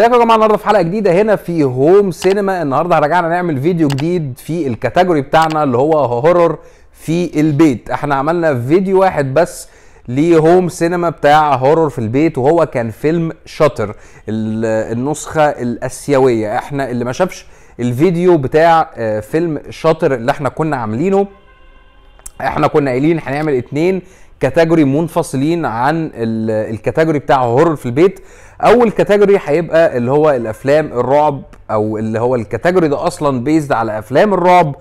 ازيكم يا جماعه النهارده في حلقه جديده هنا في هوم سينما النهارده رجعنا نعمل فيديو جديد في الكاتيجوري بتاعنا اللي هو هورور في البيت احنا عملنا فيديو واحد بس لهوم سينما بتاع هورور في البيت وهو كان فيلم شاتر النسخه الاسيويه احنا اللي ما شافش الفيديو بتاع آه، فيلم شاتر اللي احنا كنا عاملينه احنا كنا قايلين هنعمل اتنين كاتيجوري منفصلين عن الكاتيجوري بتاع هورر في البيت اول كاتيجوري هيبقى اللي هو الافلام الرعب او اللي هو الكاتيجوري ده اصلا بيزد على افلام الرعب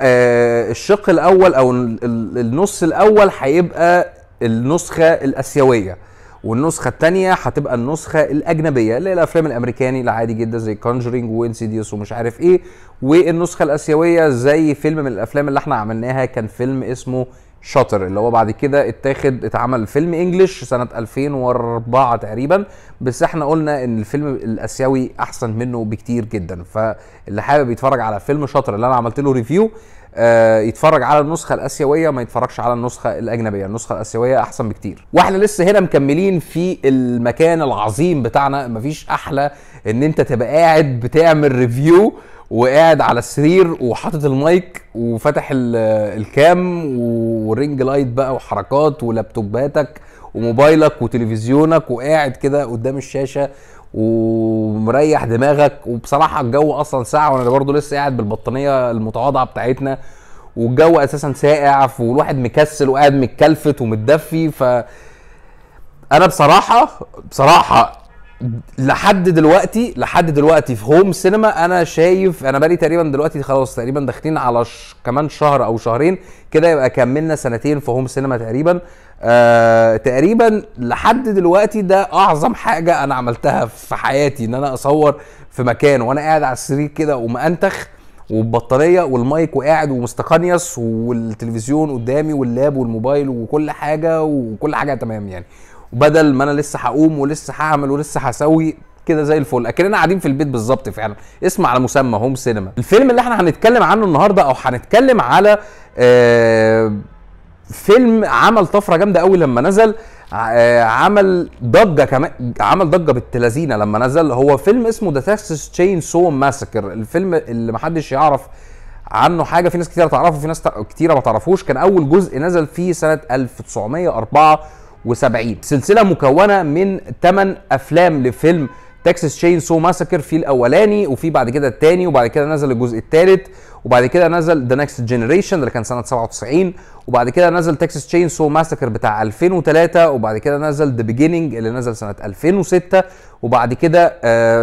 آه الشق الاول او النص الاول هيبقى النسخه الاسيويه والنسخه الثانيه هتبقى النسخه الاجنبيه اللي هي الافلام الامريكاني العادي جدا زي كونجرينج وانسيديوس ومش عارف ايه والنسخه الاسيويه زي فيلم من الافلام اللي احنا عملناها كان فيلم اسمه شاطر اللي هو بعد كده اتاخد اتعمل فيلم انجلش سنه 2004 تقريبا بس احنا قلنا ان الفيلم الاسيوي احسن منه بكتير جدا فاللي حابب يتفرج على فيلم شاطر اللي انا عملت له ريفيو آه يتفرج على النسخه الاسيويه ما يتفرجش على النسخه الاجنبيه النسخه الاسيويه احسن بكتير واحنا لسه هنا مكملين في المكان العظيم بتاعنا مفيش احلى ان انت تبقى قاعد بتعمل ريفيو وقاعد على السرير وحاطط المايك وفتح الكام ورينج لايت بقى وحركات ولابتوباتك وموبايلك وتلفزيونك وقاعد كده قدام الشاشه ومريح دماغك وبصراحه الجو اصلا ساعه وانا برضو لسه قاعد بالبطانيه المتواضعه بتاعتنا والجو اساسا ساقع والواحد مكسل وقاعد متكلفت ومتدفي ف انا بصراحه بصراحه لحد دلوقتي لحد دلوقتي في هوم سينما انا شايف انا بقالي تقريبا دلوقتي خلاص تقريبا داخلين على ش... كمان شهر او شهرين كده يبقى كملنا سنتين في هوم سينما تقريبا آه تقريبا لحد دلوقتي ده اعظم حاجه انا عملتها في حياتي ان انا اصور في مكان وانا قاعد على السرير كده ومأنتخ والبطاريه والمايك وقاعد ومستقنيس والتلفزيون قدامي واللاب والموبايل وكل حاجه وكل حاجه تمام يعني وبدل ما انا لسه هقوم ولسه هعمل ولسه هسوي كده زي الفل اكننا قاعدين في البيت بالظبط فعلا اسم على مسمى هوم سينما الفيلم اللي احنا هنتكلم عنه النهارده او هنتكلم على آه فيلم عمل طفره جامده قوي لما نزل آه عمل ضجه كمان عمل ضجه بالتلازينه لما نزل هو فيلم اسمه ذا تاكسس تشين سو ماسكر الفيلم اللي محدش يعرف عنه حاجه في ناس كتير تعرفه في ناس كتيره ما تعرفوش كان اول جزء نزل فيه سنه 1904 1970 سلسلة مكونة من 8 أفلام لفيلم تكساس تشين سو ماسكر في الاولاني وفي بعد كده الثاني وبعد كده نزل الجزء الثالث وبعد كده نزل ذا نكست جنريشن اللي كان سنه 97 وبعد كده نزل تكساس تشين سو ماسكر بتاع 2003 وبعد كده نزل ذا بيجيننج اللي نزل سنه 2006 وبعد كده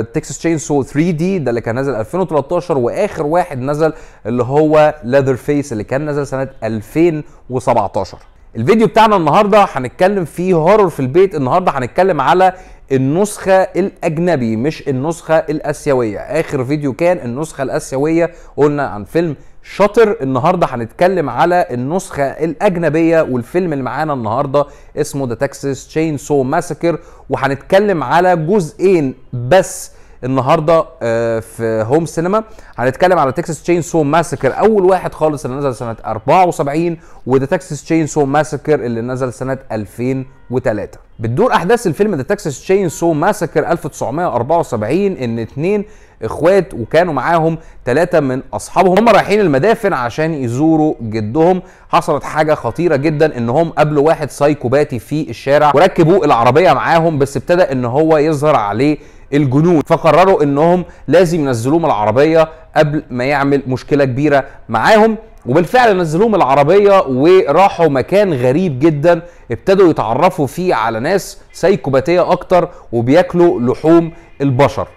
تكساس تشين سو 3 دي ده اللي كان نزل 2013 واخر واحد نزل اللي هو ليذر فيس اللي كان نزل سنه 2017 الفيديو بتاعنا النهارده هنتكلم فيه هورور في البيت النهارده هنتكلم على النسخة الأجنبي مش النسخة الآسيوية آخر فيديو كان النسخة الآسيوية قلنا عن فيلم شاطر النهاردة هنتكلم على النسخة الأجنبية والفيلم اللي معانا النهاردة اسمه ذا تكساس تشين سو ماسكر وهنتكلم على جزئين بس النهارده آه، في هوم سينما هنتكلم على تكساس تشين سو ماسكر اول واحد خالص اللي نزل سنه 74 وذا تكساس تشين سو ماسكر اللي نزل سنه 2003 بتدور احداث الفيلم ذا تكساس تشين سو ماسكر 1974 ان اتنين اخوات وكانوا معاهم ثلاثة من اصحابهم هم رايحين المدافن عشان يزوروا جدهم حصلت حاجة خطيرة جدا ان هم قابلوا واحد سايكوباتي في الشارع وركبوا العربية معاهم بس ابتدى ان هو يظهر عليه الجنود فقرروا انهم لازم ينزلوهم العربيه قبل ما يعمل مشكله كبيره معاهم وبالفعل نزلوهم العربيه وراحوا مكان غريب جدا ابتدوا يتعرفوا فيه على ناس سيكوباتيه اكتر وبياكلوا لحوم البشر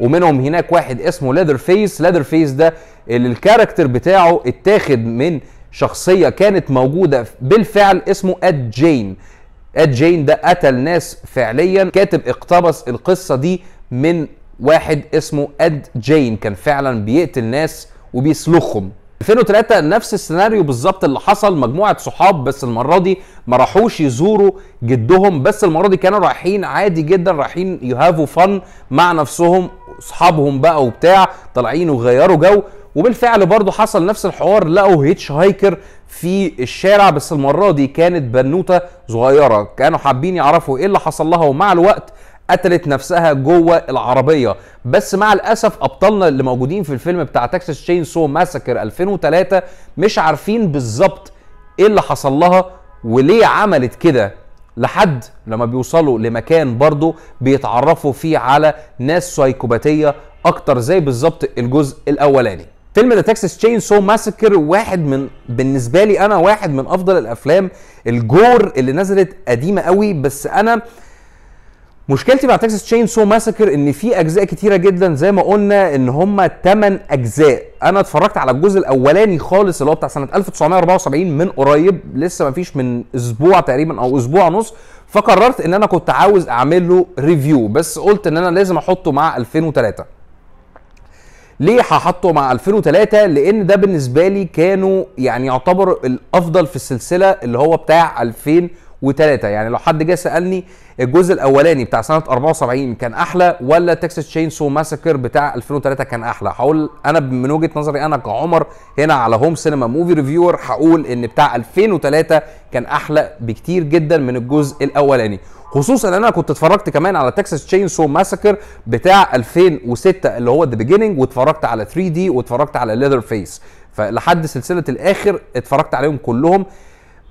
ومنهم هناك واحد اسمه لادر فيس لادر فيس ده اللي الكاركتر بتاعه اتاخد من شخصيه كانت موجوده بالفعل اسمه اد جين اد جين ده قتل ناس فعليا كاتب اقتبس القصه دي من واحد اسمه اد جين كان فعلا بيقتل ناس وبيسلخهم 2003 نفس السيناريو بالظبط اللي حصل مجموعه صحاب بس المره دي ما راحوش يزوروا جدهم بس المره دي كانوا رايحين عادي جدا رايحين يهافوا فن مع نفسهم اصحابهم بقى وبتاع طالعين وغيروا جو وبالفعل برضه حصل نفس الحوار لقوا هيتش هايكر في الشارع بس المره دي كانت بنوته صغيره كانوا حابين يعرفوا ايه اللي حصل لها ومع الوقت قتلت نفسها جوه العربيه بس مع الاسف ابطالنا اللي موجودين في الفيلم بتاع تكساس تشين سو ماسكر 2003 مش عارفين بالظبط ايه اللي حصل لها وليه عملت كده لحد لما بيوصلوا لمكان برضه بيتعرفوا فيه على ناس سايكوباتيه اكتر زي بالظبط الجزء الاولاني فيلم ذا تكساس تشين سو ماسكر واحد من بالنسبه لي انا واحد من افضل الافلام الجور اللي نزلت قديمه قوي بس انا مشكلتي مع تكساس تشين سو ماسكر ان في اجزاء كتيره جدا زي ما قلنا ان هم 8 اجزاء انا اتفرجت على الجزء الاولاني خالص اللي هو بتاع سنه 1974 من قريب لسه ما فيش من اسبوع تقريبا او اسبوع ونص فقررت ان انا كنت عاوز اعمل له ريفيو بس قلت ان انا لازم احطه مع 2003 ليه هحطه مع 2003 لان ده بالنسبه لي كانوا يعني يعتبر الافضل في السلسله اللي هو بتاع 2000 وثلاثه يعني لو حد جه سالني الجزء الاولاني بتاع سنه 74 كان احلى ولا تكساس تشين سو ماسكر بتاع 2003 كان احلى هقول انا من وجهه نظري انا كعمر هنا على هوم سينما موفي ريفيور هقول ان بتاع 2003 كان احلى بكتير جدا من الجزء الاولاني خصوصا ان انا كنت اتفرجت كمان على تكساس تشين سو ماسكر بتاع 2006 اللي هو ذا بيجيننج واتفرجت على 3 دي واتفرجت على ليذر فيس فلحد سلسله الاخر اتفرجت عليهم كلهم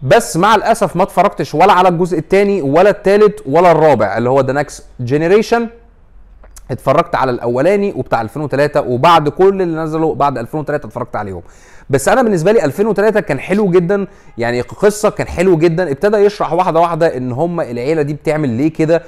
بس مع الاسف ما اتفرجتش ولا على الجزء الثاني ولا الثالث ولا الرابع اللي هو ذا نكست جينيريشن اتفرجت على الاولاني وبتاع 2003 وبعد كل اللي نزلوا بعد 2003 اتفرجت عليهم بس انا بالنسبه لي 2003 كان حلو جدا يعني قصه كان حلو جدا ابتدى يشرح واحده واحده ان هم العيله دي بتعمل ليه كده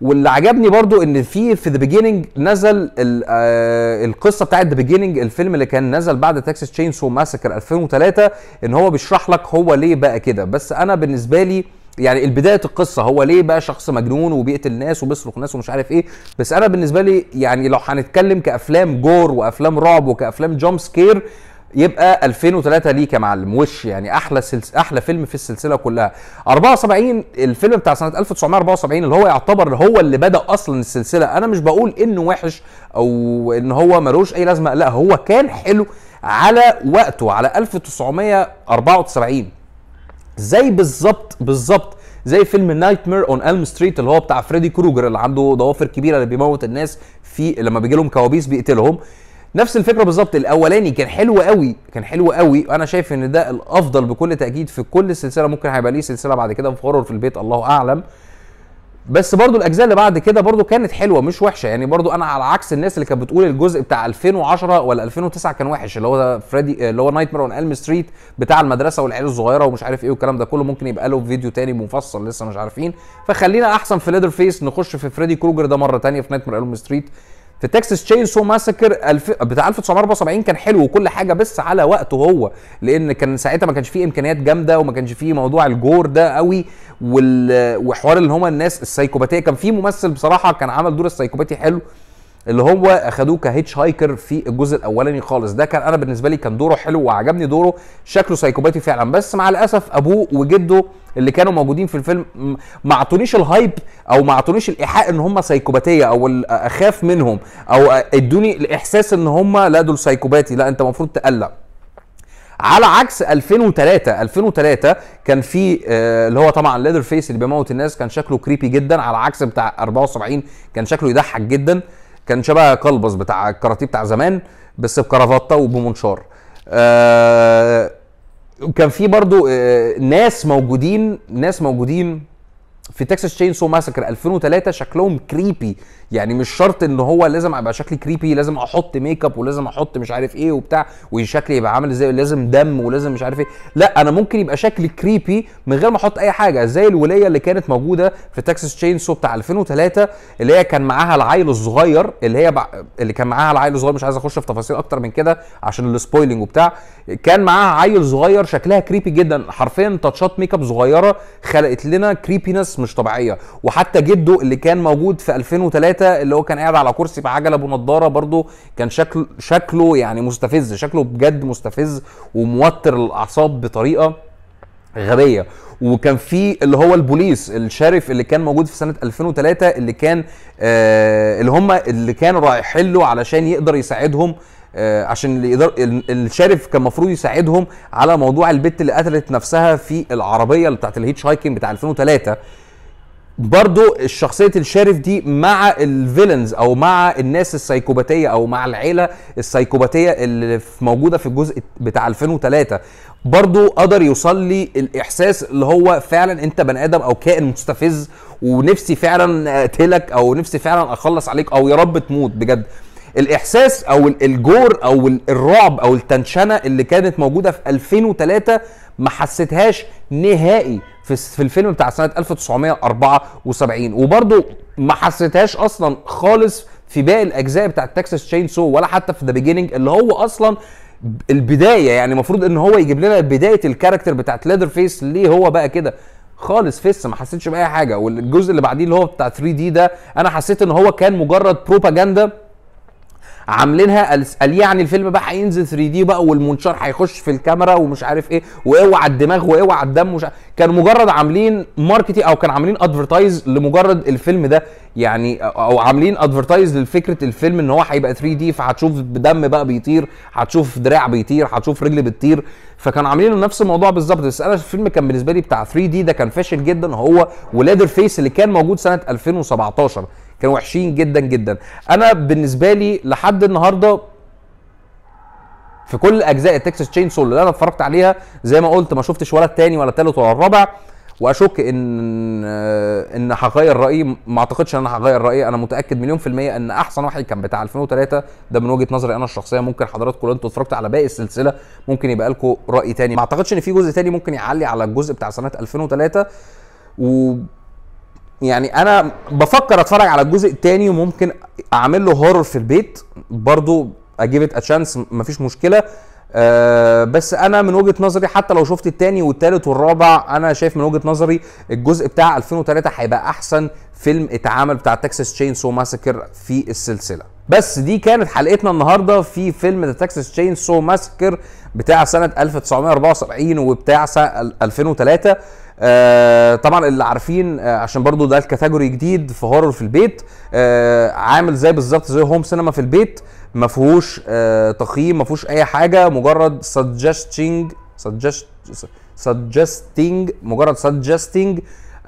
واللي عجبني برضو ان في في ذا بيجيننج نزل آه القصه بتاعت ذا بيجيننج الفيلم اللي كان نزل بعد تاكسس تشين سو ماسكر 2003 ان هو بيشرح لك هو ليه بقى كده بس انا بالنسبه لي يعني البداية القصه هو ليه بقى شخص مجنون وبيقتل ناس وبيصرخ ناس ومش عارف ايه بس انا بالنسبه لي يعني لو هنتكلم كافلام جور وافلام رعب وكافلام جامب سكير يبقى 2003 ليك يا معلم وش يعني احلى سلس... احلى فيلم في السلسله كلها 74 الفيلم بتاع سنه 1974 اللي هو يعتبر هو اللي بدا اصلا السلسله انا مش بقول انه وحش او ان هو ملوش اي لازمه لا هو كان حلو على وقته على 1974 زي بالظبط بالظبط زي فيلم نايت مير اون الم ستريت اللي هو بتاع فريدي كروجر اللي عنده ضوافر كبيره اللي بيموت الناس في لما بيجي لهم كوابيس بيقتلهم نفس الفكره بالظبط الاولاني كان حلو قوي كان حلو قوي وانا شايف ان ده الافضل بكل تاكيد في كل السلسله ممكن هيبقى ليه سلسله بعد كده في في البيت الله اعلم بس برضو الاجزاء اللي بعد كده برضو كانت حلوه مش وحشه يعني برضو انا على عكس الناس اللي كانت بتقول الجزء بتاع 2010 ولا 2009 كان وحش اللي هو فريدي اللي هو نايت مير اون الم ستريت بتاع المدرسه والعيال الصغيره ومش عارف ايه والكلام ده كله ممكن يبقى له فيديو تاني مفصل لسه مش عارفين فخلينا احسن في ليدر فيس نخش في فريدي كروجر ده مره تانية في نايت مير الم ستريت في تكساس تشين سو ماسكر الف... بتاع 1974 كان حلو وكل حاجه بس على وقته هو لان كان ساعتها ما كانش فيه امكانيات جامده وما كانش فيه موضوع الجور ده قوي وال... وحوار اللي هما الناس السايكوباتيه كان في ممثل بصراحه كان عمل دور السايكوباتي حلو اللي هو اخدوه كهيتش هايكر في الجزء الاولاني خالص ده كان انا بالنسبه لي كان دوره حلو وعجبني دوره شكله سايكوباتي فعلا بس مع الاسف ابوه وجده اللي كانوا موجودين في الفيلم ما اعطونيش الهايب او ما اعطونيش الايحاء ان هم سايكوباتيه او اخاف منهم او ادوني الاحساس ان هم لا دول سايكوباتي لا انت المفروض تقلق على عكس 2003 2003 كان في آه، اللي هو طبعا ليدر فيس اللي بيموت الناس كان شكله كريبي جدا على عكس بتاع 74 كان شكله يضحك جدا كان شبه قلبص بتاع الكاراتيه بتاع زمان بس بكرافته وبمنشار آه كان في برضو آه ناس موجودين ناس موجودين في تكساس تشين سو ماسكر 2003 شكلهم كريبي يعني مش شرط ان هو لازم ابقى شكلي كريبي لازم احط ميك اب ولازم احط مش عارف ايه وبتاع وشكلي يبقى عامل ازاي لازم دم ولازم مش عارف ايه لا انا ممكن يبقى شكلي كريبي من غير ما احط اي حاجه زي الوليه اللي كانت موجوده في تكساس تشين سو بتاع 2003 اللي هي كان معاها العيل الصغير اللي هي اللي كان معاها العيل الصغير مش عايز اخش في تفاصيل اكتر من كده عشان السبويلنج وبتاع كان معاها عيل صغير شكلها كريبي جدا حرفيا تاتشات ميك اب صغيره خلقت لنا كريبينس مش طبيعيه وحتى جده اللي كان موجود في 2003 اللي هو كان قاعد على كرسي بعجله بنضاره برده كان شكل شكله يعني مستفز شكله بجد مستفز وموتر الاعصاب بطريقه غبيه وكان في اللي هو البوليس الشرف اللي كان موجود في سنه 2003 اللي كان آه اللي هم اللي كانوا رايحين له علشان يقدر يساعدهم آه عشان اللي يقدر الشرف كان المفروض يساعدهم على موضوع البت اللي قتلت نفسها في العربيه بتاعت الهيتش هايكنج بتاع 2003 برضو شخصية الشارف دي مع الفيلنز او مع الناس السايكوباتية او مع العيلة السايكوباتية اللي موجودة في الجزء بتاع 2003 برضو قدر يوصل لي الاحساس اللي هو فعلا انت بني ادم او كائن مستفز ونفسي فعلا اقتلك او نفسي فعلا اخلص عليك او يا رب تموت بجد الاحساس او الجور او الرعب او التنشنه اللي كانت موجوده في 2003 ما حسيتهاش نهائي في في الفيلم بتاع سنه 1974 وبرده ما حسيتهاش اصلا خالص في باقي الاجزاء بتاع تكساس تشين سو ولا حتى في ذا بيجيننج اللي هو اصلا البدايه يعني المفروض ان هو يجيب لنا بدايه الكاركتر بتاعت ليدر فيس ليه هو بقى كده خالص فيس ما حسيتش باي حاجه والجزء اللي بعديه اللي هو بتاع 3 دي ده انا حسيت ان هو كان مجرد بروباجندا عاملينها قال, يعني الفيلم بقى هينزل 3 دي بقى والمنشار هيخش في الكاميرا ومش عارف ايه واوعى الدماغ واوعى الدم مش كانوا مجرد عاملين ماركتي او كان عاملين ادفرتايز لمجرد الفيلم ده يعني او عاملين ادفرتايز لفكره الفيلم ان هو هيبقى 3 دي فهتشوف دم بقى بيطير هتشوف دراع بيطير هتشوف رجل بتطير فكانوا عاملين نفس الموضوع بالظبط بس انا الفيلم كان بالنسبه لي بتاع 3 دي ده كان فاشل جدا هو ولادر فيس اللي كان موجود سنه 2017 كانوا وحشين جدا جدا انا بالنسبه لي لحد النهارده في كل اجزاء تكساس تشين سول اللي انا اتفرجت عليها زي ما قلت ما شفتش ولا الثاني ولا الثالث ولا الرابع واشك ان آه، ان هغير رايي ما اعتقدش ان انا هغير رايي انا متاكد مليون في الميه ان احسن واحد كان بتاع 2003 ده من وجهه نظري انا الشخصيه ممكن حضراتكم لو انتوا اتفرجتوا على باقي السلسله ممكن يبقى لكم راي تاني ما اعتقدش ان في جزء تاني ممكن يعلي على الجزء بتاع سنه 2003 و يعني انا بفكر اتفرج على الجزء الثاني وممكن اعمل له هورر في البيت برضو اجيب ات تشانس مفيش مشكله أه بس انا من وجهه نظري حتى لو شفت الثاني والثالث والرابع انا شايف من وجهه نظري الجزء بتاع 2003 هيبقى احسن فيلم اتعمل بتاع تكساس تشين سو ماسكر في السلسله بس دي كانت حلقتنا النهارده في فيلم ذا تكساس تشين سو ماسكر بتاع سنه 1974 وبتاع سنه 2003 آه طبعا اللي عارفين آه عشان برضو ده الكاتيجوري جديد في هورر في البيت آه عامل زي بالظبط زي هوم سينما في البيت ما فيهوش آه تقييم ما فيهوش اي حاجه مجرد سجستنج سجست سجستنج مجرد سجستنج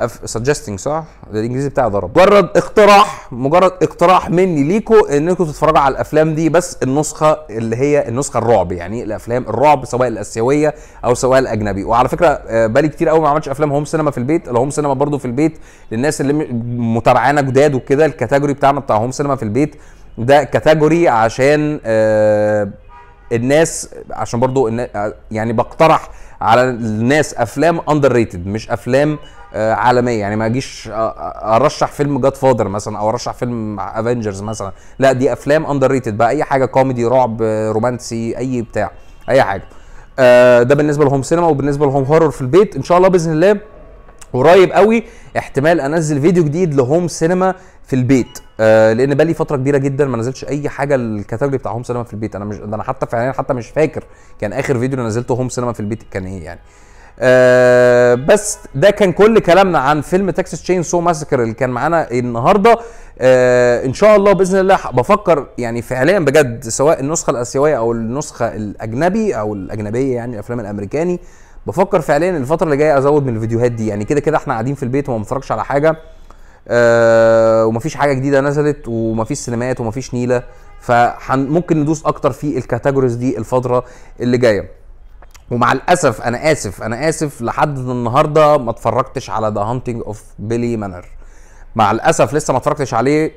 سجستنج صح؟ الانجليزي بتاعي ضرب مجرد اقتراح مجرد اقتراح مني ليكو انكم تتفرجوا على الافلام دي بس النسخه اللي هي النسخه الرعب يعني الافلام الرعب سواء الاسيويه او سواء الاجنبي وعلى فكره آه، بالي كتير قوي ما عملتش افلام هوم سينما في البيت الهوم سينما برضو في البيت للناس اللي متابعانا جداد وكده الكاتيجوري بتاعنا بتاع هوم سينما في البيت ده كاتيجوري عشان آه الناس عشان برضو آه، يعني بقترح على الناس افلام اندر ريتد مش افلام آه، عالميه يعني ما اجيش آه، آه، ارشح فيلم جاد فادر مثلا او ارشح فيلم افنجرز مثلا لا دي افلام اندر ريتد بقى اي حاجه كوميدي رعب رومانسي اي بتاع اي حاجه ده بالنسبه لهم سينما وبالنسبه لهم هورر في البيت ان شاء الله باذن الله قريب قوي احتمال انزل فيديو جديد لهوم سينما في البيت آه لان بقى لي فتره كبيره جدا ما نزلتش اي حاجه الكاتيجوري بتاع هوم سينما في البيت انا مش ده انا حتى فعليا حتى مش فاكر كان اخر فيديو اللي نزلته هوم سينما في البيت كان ايه يعني آه، بس ده كان كل كلامنا عن فيلم تكساس تشين سو ماسكر اللي كان معانا النهارده آه ان شاء الله باذن الله بفكر يعني فعليا بجد سواء النسخه الاسيويه او النسخه الاجنبي او الاجنبيه يعني الافلام الامريكاني بفكر فعليا الفتره اللي جايه ازود من الفيديوهات دي يعني كده كده احنا قاعدين في البيت وما بنتفرجش على حاجه آه ومفيش حاجه جديده نزلت ومفيش سينمات ومفيش نيله فممكن ندوس اكتر في الكاتيجوريز دي الفتره اللي جايه ومع الاسف انا اسف انا اسف لحد النهارده ما اتفرجتش على ذا هانتنج اوف بيلي مانر مع الاسف لسه ما اتفرجتش عليه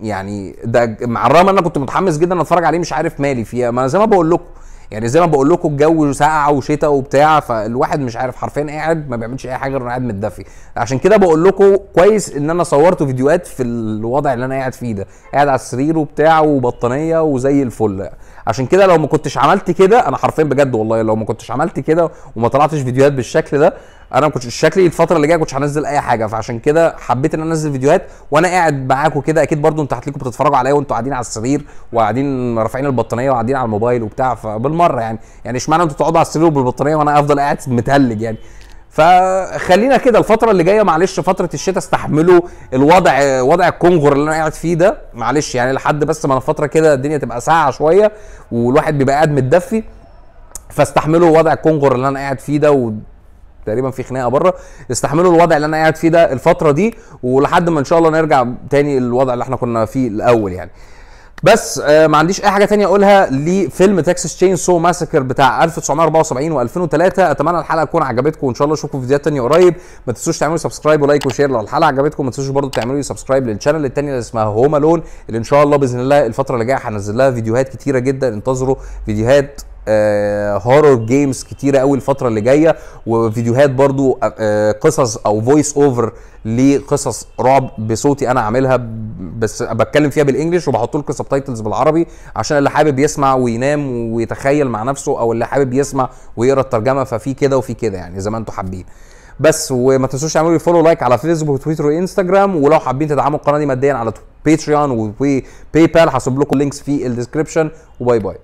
يعني ده مع الرغم ان انا كنت متحمس جدا اتفرج عليه مش عارف مالي فيها ما انا زي ما بقول لكم يعني زي ما بقول لكم الجو ساقعه وشتاء وبتاع فالواحد مش عارف حرفيا إيه قاعد ما بيعملش اي حاجه غير قاعد متدفي عشان كده بقول لكم كويس ان انا صورت فيديوهات في الوضع اللي انا قاعد فيه ده قاعد على السرير وبتاع وبطانيه وزي الفل عشان كده لو ما كنتش عملت كده انا حرفيا بجد والله لو ما كنتش عملت كده وما طلعتش فيديوهات بالشكل ده انا ما كنتش شكلي الفتره اللي جايه كنتش هنزل اي حاجه فعشان كده حبيت ان انا انزل فيديوهات وانا قاعد معاكم كده اكيد برضو انتوا هتلاقوا بتتفرجوا عليا وانتوا قاعدين على السرير وقاعدين رافعين البطانيه وقاعدين على الموبايل وبتاع فبالمره يعني يعني اشمعنى انتوا تقعدوا على السرير وبالبطانيه وانا افضل قاعد متهلج يعني فخلينا كده الفترة اللي جاية معلش فترة الشتاء استحملوا الوضع وضع الكونغر اللي انا قاعد فيه ده معلش يعني لحد بس ما الفترة كده الدنيا تبقى ساقعة شوية والواحد بيبقى قاعد متدفي فاستحملوا وضع الكونغر اللي انا قاعد فيه ده تقريبا في خناقه بره استحملوا الوضع اللي انا قاعد فيه ده الفتره دي ولحد ما ان شاء الله نرجع تاني للوضع اللي احنا كنا فيه الاول يعني بس آه، ما عنديش اي حاجه تانية اقولها لفيلم تكساس تشين سو ماسكر بتاع 1974 و2003 اتمنى الحلقه تكون عجبتكم وان شاء الله اشوفكم في فيديوهات تانية قريب ما تنسوش تعملوا سبسكرايب ولايك وشير لو الحلقه عجبتكم ما تنسوش برضو تعملوا سبسكرايب للشانل التانية اللي اسمها هوم الون اللي ان شاء الله باذن الله الفتره اللي جايه هنزل لها فيديوهات كتيره جدا انتظروا فيديوهات هورور آه، جيمز كتيره قوي الفتره اللي جايه وفيديوهات برضو آه، آه، قصص او فويس اوفر لقصص رعب بصوتي انا عاملها بس بتكلم فيها بالانجلش وبحط لكم سبتايتلز بالعربي عشان اللي حابب يسمع وينام ويتخيل مع نفسه او اللي حابب يسمع ويقرا الترجمه ففي كده وفي كده يعني زي ما انتم حابين بس وما تنسوش تعملوا فولو لايك على فيسبوك وتويتر وانستجرام ولو حابين تدعموا القناه دي ماديا على باتريون وباي بال هسيب لكم لينكس في الديسكربشن وباي باي